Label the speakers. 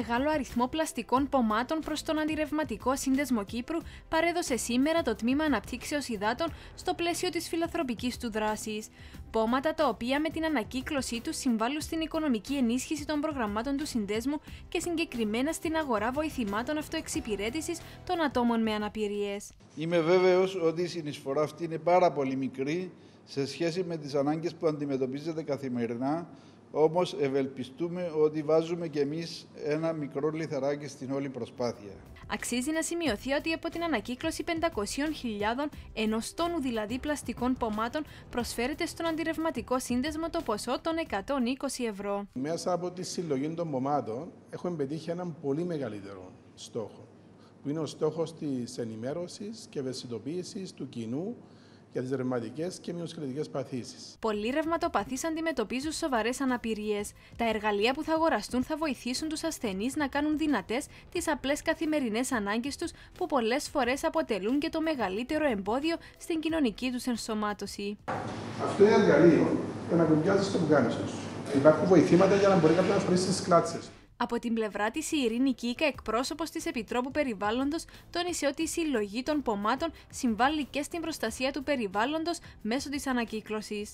Speaker 1: μεγάλο αριθμό πλαστικών πομάτων προς τον Αντιρευματικό Σύνδεσμο Κύπρου παρέδωσε σήμερα το τμήμα αναπτύξεως υδάτων στο πλαίσιο της φιλαθροπική του δράσης. Πόματα τα οποία με την ανακύκλωσή τους συμβάλλουν στην οικονομική ενίσχυση των προγραμμάτων του Συνδέσμου και συγκεκριμένα στην αγορά βοηθημάτων αυτοεξυπηρέτησης των ατόμων με αναπηρίες.
Speaker 2: Είμαι βέβαιος ότι η συνεισφορά αυτή είναι πάρα πολύ μικρή σε σχέση με τις ανάγκες που αντιμετωπίζεται καθημερινά όμως ευελπιστούμε ότι βάζουμε κι εμείς ένα μικρό λιθαράκι στην όλη προσπάθεια.
Speaker 1: Αξίζει να σημειωθεί ότι από την ανακύκλωση 500.000 ενός τόνου δηλαδή πλαστικών πομάτων προσφέρεται στον αντιρευματικό σύνδεσμο το ποσό των 120 ευρώ.
Speaker 3: Μέσα από τη συλλογή των πομάτων έχουμε πετύχει έναν πολύ μεγαλύτερο στόχο που είναι ο στόχος της ενημέρωσης και ευαισθητοποίησης του κοινού για τις ρευματικές και μειοσκελετικές παθήσεις.
Speaker 1: Πολλοί ρευματοπαθείς αντιμετωπίζουν σοβαρές αναπηρίες. Τα εργαλεία που θα αγοραστούν θα βοηθήσουν τους ασθενείς να κάνουν δυνατές τις απλές καθημερινές ανάγκες τους, που πολλές φορές αποτελούν και το μεγαλύτερο εμπόδιο στην κοινωνική τους ενσωμάτωση.
Speaker 3: Αυτό είναι εργαλείο. για να κουμπιάζεις το που Υπάρχουν βοηθήματα για να μπορεί κάποιος να φορέσει τις κλάτσες
Speaker 1: από την πλευρά της, η Ειρήνη Κίκα, εκπρόσωπος της Επιτρόπου Περιβάλλοντος, τόνισε ότι η συλλογή των πομάτων συμβάλλει και στην προστασία του περιβάλλοντος μέσω της ανακύκλωσης.